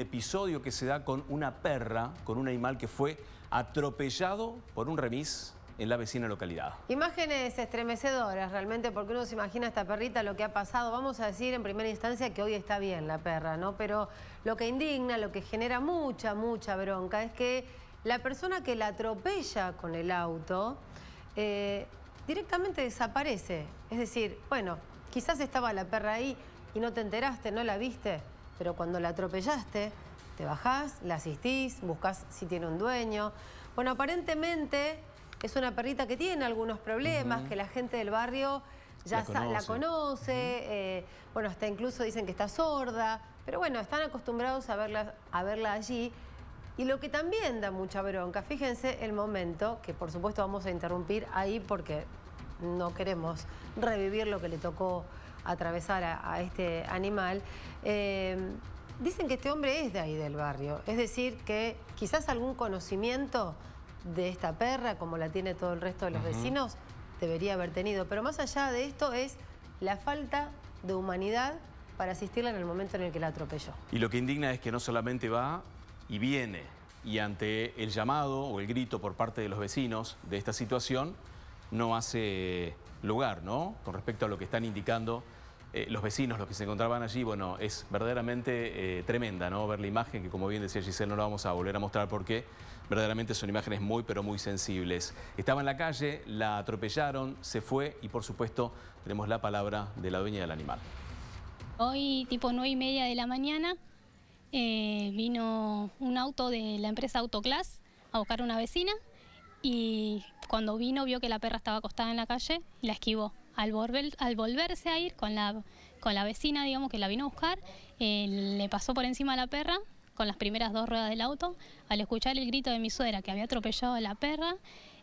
episodio que se da con una perra, con un animal que fue atropellado por un remis en la vecina localidad. Imágenes estremecedoras realmente porque uno se imagina a esta perrita lo que ha pasado. Vamos a decir en primera instancia que hoy está bien la perra, ¿no? Pero lo que indigna, lo que genera mucha, mucha bronca es que la persona que la atropella con el auto eh, directamente desaparece. Es decir, bueno, quizás estaba la perra ahí y no te enteraste, no la viste. Pero cuando la atropellaste, te bajás, la asistís, buscas si tiene un dueño. Bueno, aparentemente es una perrita que tiene algunos problemas, que la gente del barrio ya la conoce. Eh, bueno, hasta incluso dicen que está sorda. Pero bueno, están acostumbrados a verla, a verla allí. Y lo que también da mucha bronca, fíjense el momento, que por supuesto vamos a interrumpir ahí porque no queremos revivir lo que le tocó atravesar a, este animal. Eh, dicen que este hombre es de ahí del barrio, es decir, que quizás algún conocimiento de esta perra, como la tiene todo el resto de los vecinos, debería haber tenido. Pero más allá de esto es la falta de humanidad para asistirla en el momento en el que la atropelló. Y lo que indigna es que no solamente va y viene, y ante el llamado o el grito por parte de los vecinos de esta situación, no hace lugar, ¿no? Con respecto a lo que están indicando eh, los vecinos, los que se encontraban allí, bueno, es verdaderamente eh, tremenda, ¿no? Ver la imagen, que como bien decía Giselle, no la vamos a volver a mostrar porque verdaderamente son imágenes muy, pero muy sensibles. Estaba en la calle, la atropellaron, se fue y, por supuesto, tenemos la palabra de la dueña del animal. Hoy, tipo nueve y media de la mañana, eh, vino un auto de la empresa Autoclass a buscar a una vecina y cuando vino vio que la perra estaba acostada en la calle y la esquivó. Al, volver, al volverse a ir con la, con la vecina, digamos, que la vino a buscar, eh, le pasó por encima a la perra con las primeras dos ruedas del auto, al escuchar el grito de mi suegra que había atropellado a la perra,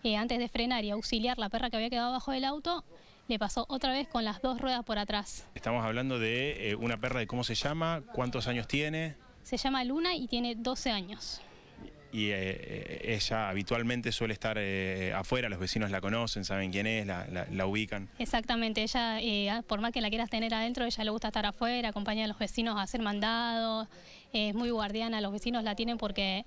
eh, antes de frenar y auxiliar la perra que había quedado abajo del auto, le pasó otra vez con las dos ruedas por atrás. Estamos hablando de eh, una perra de cómo se llama, cuántos años tiene. Se llama Luna y tiene 12 años y eh, eh, ella habitualmente suele estar eh, afuera, los vecinos la conocen, saben quién es, la, ubican. Exactamente, ella, por más que la quieras tener adentro, ella le gusta estar afuera, acompaña a los vecinos a hacer mandados, es muy guardiana, los vecinos la tienen porque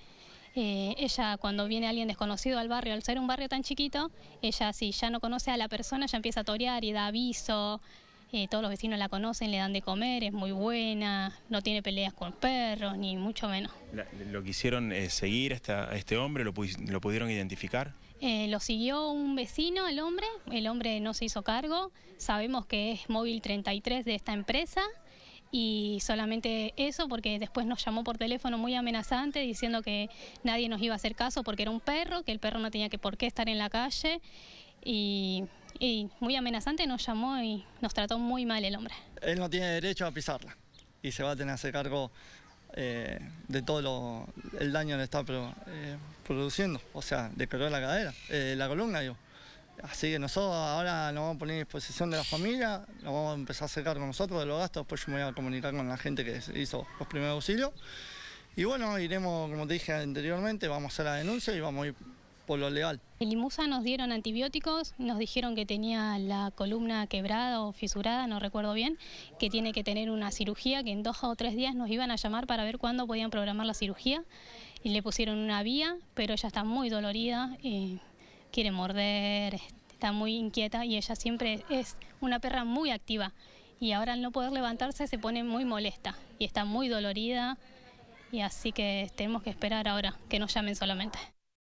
ella cuando viene alguien desconocido al barrio, al ser un barrio tan chiquito, ella si ya no conoce a la persona, ya empieza a torear y da aviso. Eh, todos los vecinos la conocen, le dan de comer, es muy buena, no tiene peleas con perros, ni mucho menos. ¿Lo quisieron eh, seguir a este hombre? ¿Lo, pudieron identificar? Eh, lo siguió un vecino, el hombre, el hombre no se hizo cargo, sabemos que es móvil 33 de esta empresa y solamente eso porque después nos llamó por teléfono muy amenazante diciendo que nadie nos iba a hacer caso porque era un perro, que el perro no tenía que por qué estar en la calle y y muy amenazante nos llamó y nos trató muy mal el hombre. Él no tiene derecho a pisarla y se va a tener que hacer cargo eh, de todo el daño que está eh, produciendo, o sea, declaró la cadera, eh, la columna, Así que nosotros ahora nos vamos a poner a disposición de la familia, nos vamos a empezar a hacer cargo nosotros de los gastos, después yo me voy a comunicar con la gente que hizo los primeros auxilios. Y bueno, iremos, como te dije anteriormente, vamos a hacer la denuncia y vamos a ir por lo legal. En Limusa nos dieron antibióticos, nos dijeron que tenía la columna quebrada o fisurada, no recuerdo bien, que tiene que tener una cirugía, que en dos o tres días nos iban a llamar para ver cuándo podían programar la cirugía. Y le pusieron una vía, pero ella está muy dolorida, y quiere morder, está muy inquieta y ella siempre es una perra muy activa. Y ahora al no poder levantarse se pone muy molesta y está muy dolorida y así que tenemos que esperar ahora que nos llamen solamente.